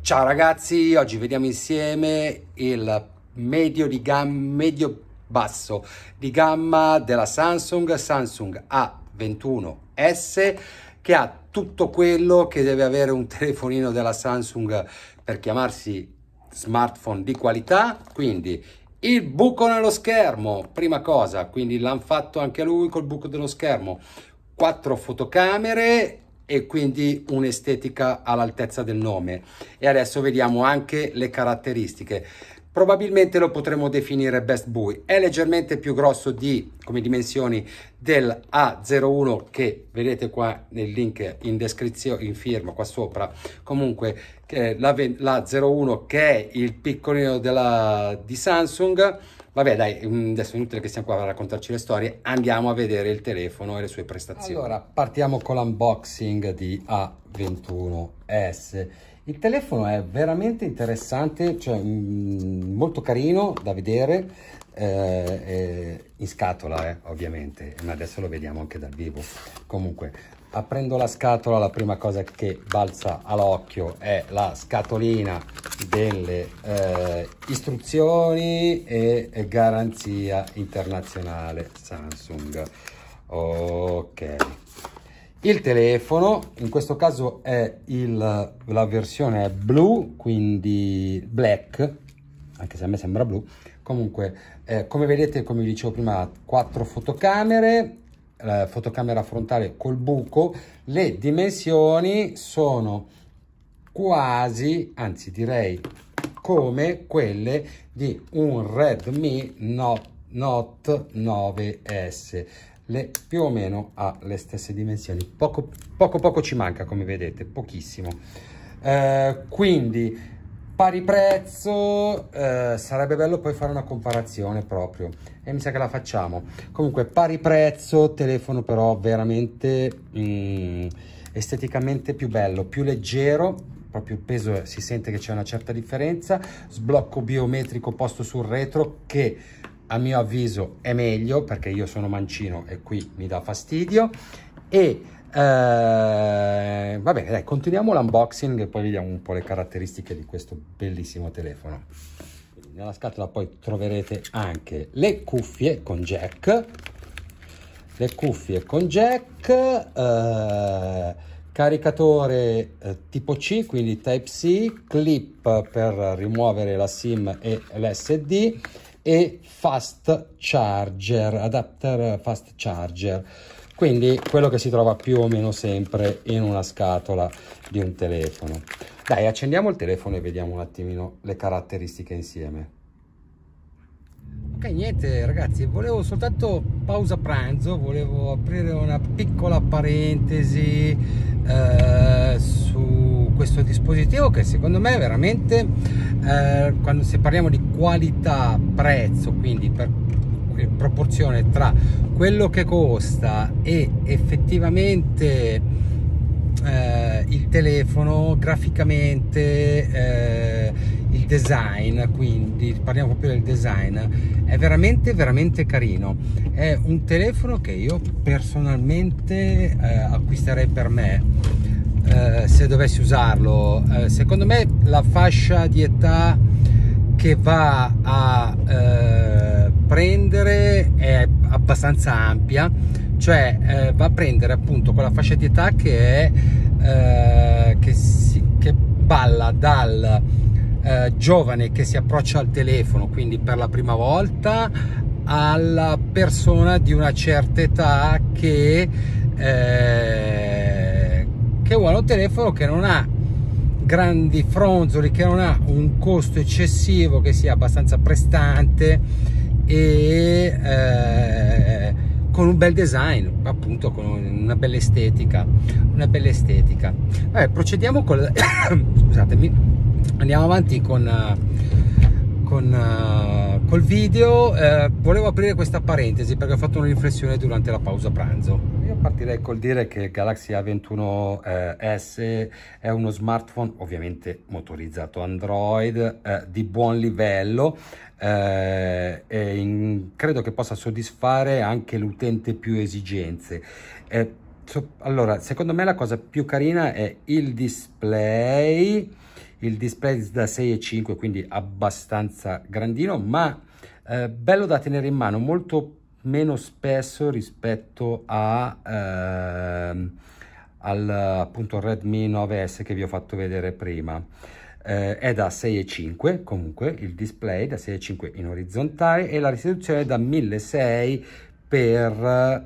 ciao ragazzi, oggi vediamo insieme il medio, di gam, medio basso di gamma della Samsung, Samsung A21S che ha tutto quello che deve avere un telefonino della Samsung per chiamarsi smartphone di qualità, quindi il buco nello schermo, prima cosa, quindi l'hanno fatto anche lui col buco dello schermo, quattro fotocamere e quindi un'estetica all'altezza del nome. E adesso vediamo anche le caratteristiche. Probabilmente lo potremmo definire Best Buoy, è leggermente più grosso di, come dimensioni del A01 che vedete qua nel link in descrizione, in firma qua sopra, comunque eh, la, la 01 che è il piccolino della, di Samsung, Vabbè dai, mm, adesso è inutile che stiamo qua a raccontarci le storie, andiamo a vedere il telefono e le sue prestazioni. Allora, partiamo con l'unboxing di A21S il telefono è veramente interessante, cioè mm, molto carino da vedere, eh, in scatola eh, ovviamente, ma adesso lo vediamo anche dal vivo. Comunque, aprendo la scatola la prima cosa che balza all'occhio è la scatolina delle eh, istruzioni e garanzia internazionale Samsung. Ok il telefono in questo caso è il, la versione blu quindi black anche se a me sembra blu comunque eh, come vedete come dicevo prima quattro fotocamere la eh, fotocamera frontale col buco le dimensioni sono quasi anzi direi come quelle di un Redmi Note, Note 9S le, più o meno ha le stesse dimensioni poco poco, poco ci manca come vedete pochissimo eh, quindi pari prezzo eh, sarebbe bello poi fare una comparazione proprio e mi sa che la facciamo comunque pari prezzo telefono però veramente mm, esteticamente più bello più leggero proprio il peso eh, si sente che c'è una certa differenza sblocco biometrico posto sul retro che a mio avviso è meglio perché io sono mancino e qui mi dà fastidio e eh, va bene dai continuiamo l'unboxing e poi vediamo un po' le caratteristiche di questo bellissimo telefono nella scatola poi troverete anche le cuffie con jack le cuffie con jack eh, caricatore eh, tipo C quindi type C clip per rimuovere la sim e l'SD e fast charger, adapter fast charger. Quindi quello che si trova più o meno sempre in una scatola di un telefono. Dai, accendiamo il telefono e vediamo un attimino le caratteristiche insieme. Ok, niente ragazzi, volevo soltanto pausa pranzo, volevo aprire una piccola parentesi eh, su questo dispositivo che secondo me veramente eh, quando se parliamo di qualità prezzo quindi per proporzione tra quello che costa e effettivamente eh, il telefono graficamente eh, design, quindi parliamo proprio del design, è veramente veramente carino. È un telefono che io personalmente eh, acquisterei per me eh, se dovessi usarlo. Eh, secondo me la fascia di età che va a eh, prendere è abbastanza ampia, cioè eh, va a prendere appunto quella fascia di età che è eh, che, si, che balla dal eh, giovane che si approccia al telefono, quindi per la prima volta, alla persona di una certa età che, eh, che vuole un telefono che non ha grandi fronzoli, che non ha un costo eccessivo, che sia abbastanza prestante e eh, con un bel design, appunto con una bella estetica. Una bella estetica. Vabbè, procediamo con la... scusatemi andiamo avanti con, eh, con uh, col video eh, volevo aprire questa parentesi perché ho fatto una riflessione durante la pausa pranzo io partirei col dire che il Galaxy A21S eh, è uno smartphone ovviamente motorizzato Android eh, di buon livello eh, in, credo che possa soddisfare anche l'utente più esigenze so, allora secondo me la cosa più carina è il display il display da 6,5 quindi abbastanza grandino ma eh, bello da tenere in mano molto meno spesso rispetto a eh, al appunto Redmi 9S che vi ho fatto vedere prima eh, è da 6,5 comunque il display da 6,5 in orizzontale e la risoluzione è da 1600 x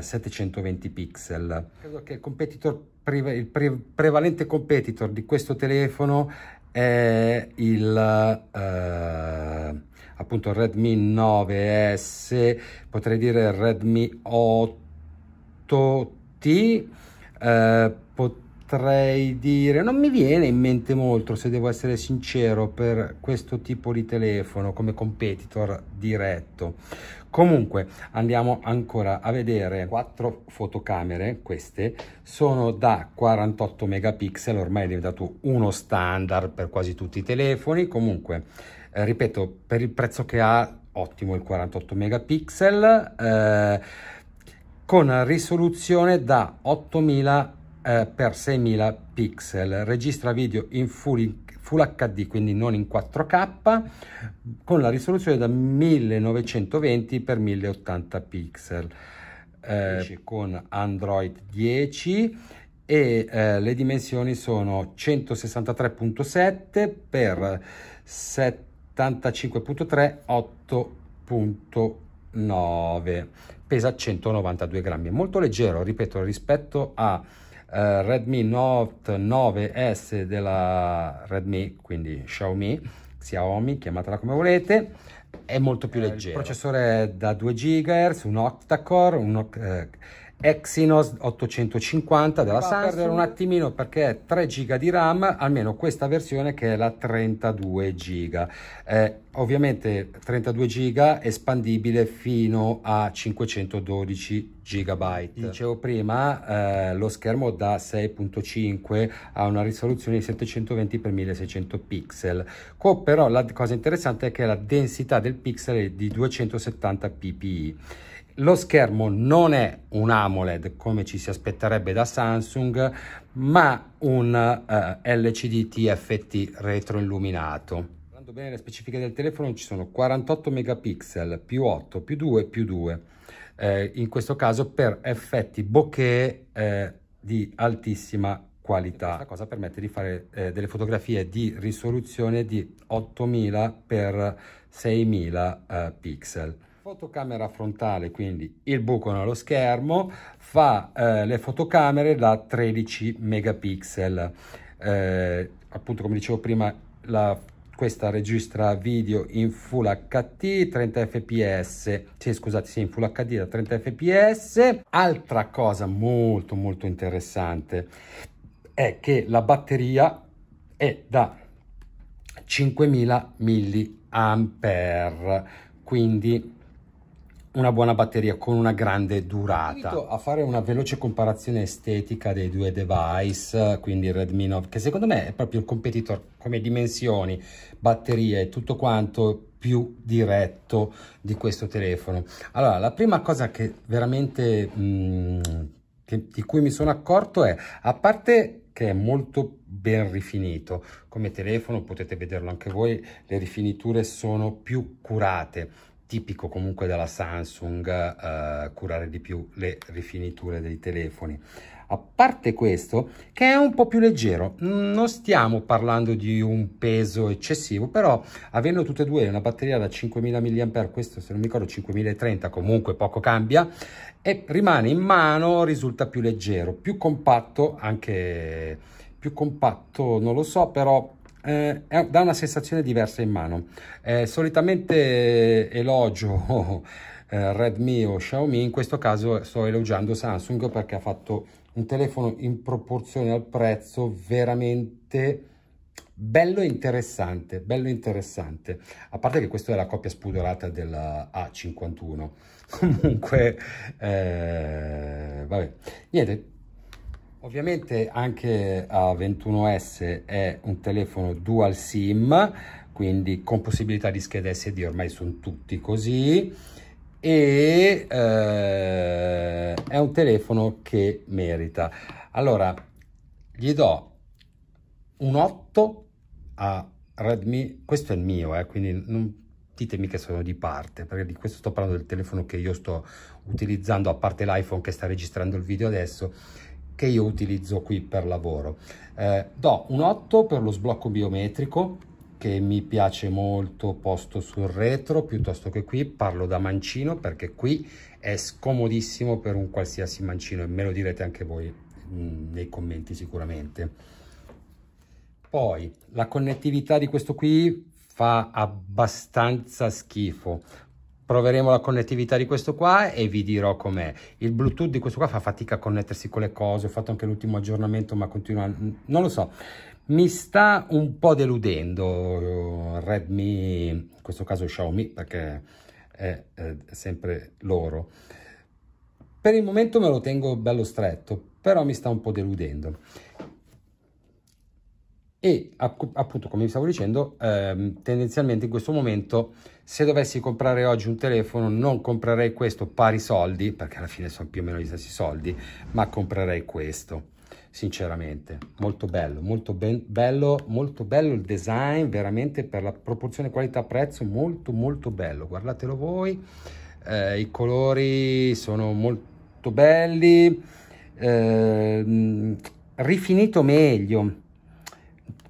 720 pixel credo che il competitor pre il pre prevalente competitor di questo telefono è il eh, appunto Redmi 9S, potrei dire Redmi 8T, eh, pot potrei dire non mi viene in mente molto se devo essere sincero per questo tipo di telefono come competitor diretto comunque andiamo ancora a vedere quattro fotocamere queste sono da 48 megapixel ormai è diventato uno standard per quasi tutti i telefoni comunque eh, ripeto per il prezzo che ha ottimo il 48 megapixel eh, con risoluzione da 8000 eh, per 6000 pixel registra video in full, full, HD quindi non in 4K con la risoluzione da 1920 x 1080 pixel eh, con Android 10 e eh, le dimensioni sono 163.7 x 75.3 8.9 pesa 192 grammi molto leggero ripeto rispetto a eh, Redmi Note 9S della Redmi, quindi Xiaomi, Xiaomi, chiamatela come volete, è molto più eh, leggero. il processore è da 2 GHz, un octa-core, un, eh, Exynos 850 della Samsung. perdere un attimino perché è 3 giga di RAM, almeno questa versione che è la 32 giga. Eh, ovviamente 32 giga espandibile fino a 512 GB. Dicevo prima, eh, lo schermo da 6.5 ha una risoluzione di 720x1600 pixel. Co però la cosa interessante è che la densità del pixel è di 270 ppi lo schermo non è un AMOLED come ci si aspetterebbe da Samsung, ma un eh, LCD TFT retroilluminato. Guardando bene le specifiche del telefono ci sono 48 megapixel più 8 più 2 più 2, eh, in questo caso per effetti bokeh eh, di altissima qualità. Questa cosa permette di fare eh, delle fotografie di risoluzione di 8000 x 6000 eh, pixel fotocamera frontale, quindi il buco nello schermo, fa eh, le fotocamere da 13 megapixel. Eh, appunto, come dicevo prima, la, questa registra video in Full HD 30 fps, sì, scusate, sì, in Full HD da 30 fps. Altra cosa molto molto interessante è che la batteria è da 5000 mAh, quindi una buona batteria con una grande durata. A fare una veloce comparazione estetica dei due device, eh, quindi il Redmi 9, che secondo me è proprio il competitor come dimensioni, batterie e tutto quanto più diretto di questo telefono. Allora, la prima cosa che veramente mh, mm, che, di cui mi sono accorto è, a parte che è molto ben rifinito, come telefono potete vederlo anche voi, le rifiniture sono più curate tipico comunque della Samsung eh, curare di più le rifiniture dei telefoni. A parte questo, che è un po' più leggero, mm, non stiamo parlando di un peso eccessivo, però avendo tutte e due una batteria da 5000 mAh, questo se non mi ricordo 5030, comunque poco cambia, e rimane in mano, risulta più leggero, più compatto, anche più compatto non lo so, però eh, dà una sensazione diversa in mano. Eh, solitamente elogio eh, Redmi o Xiaomi, in questo caso sto elogiando Samsung perché ha fatto un telefono in proporzione al prezzo veramente bello interessante, bello interessante. A parte che questa è la coppia spudorata della A51. Comunque, eh, vabbè, niente, Ovviamente anche a 21S è un telefono dual SIM, quindi con possibilità di scheda SD, ormai sono tutti così, e eh, è un telefono che merita. Allora, gli do un 8 a Redmi, questo è il mio, eh, quindi non ditemi che sono di parte, perché di questo sto parlando del telefono che io sto utilizzando, a parte l'iPhone che sta registrando il video adesso, che io utilizzo qui per lavoro. Eh, do un 8 per lo sblocco biometrico che mi piace molto posto sul retro piuttosto che qui parlo da mancino perché qui è scomodissimo per un qualsiasi mancino e me lo direte anche voi mm, nei commenti sicuramente poi la connettività di questo qui fa abbastanza schifo proveremo la connettività di questo qua e vi dirò com'è il bluetooth di questo qua fa fatica a connettersi con le cose ho fatto anche l'ultimo aggiornamento ma continua non lo so mi sta un po' deludendo eh, Redmi in questo caso Xiaomi perché è, è sempre loro per il momento me lo tengo bello stretto però mi sta un po' deludendo e appunto come vi stavo dicendo ehm, tendenzialmente in questo momento se dovessi comprare oggi un telefono non comprerei questo pari soldi perché alla fine sono più o meno gli stessi soldi ma comprerei questo sinceramente molto bello molto ben, bello molto bello il design veramente per la proporzione qualità prezzo molto molto bello guardatelo voi eh, i colori sono molto belli eh, rifinito meglio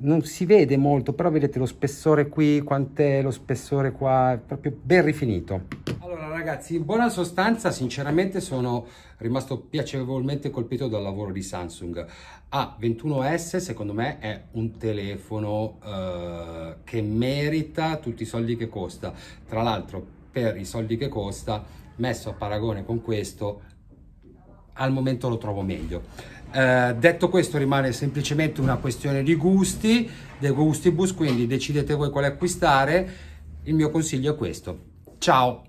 non si vede molto, però vedete lo spessore qui, quant'è lo spessore qua, è proprio ben rifinito. Allora ragazzi, in buona sostanza sinceramente sono rimasto piacevolmente colpito dal lavoro di Samsung. A21S secondo me è un telefono eh, che merita tutti i soldi che costa, tra l'altro per i soldi che costa, messo a paragone con questo, al momento lo trovo meglio. Eh, detto questo rimane semplicemente una questione di gusti, dei gustibus, quindi decidete voi quale acquistare. Il mio consiglio è questo. Ciao!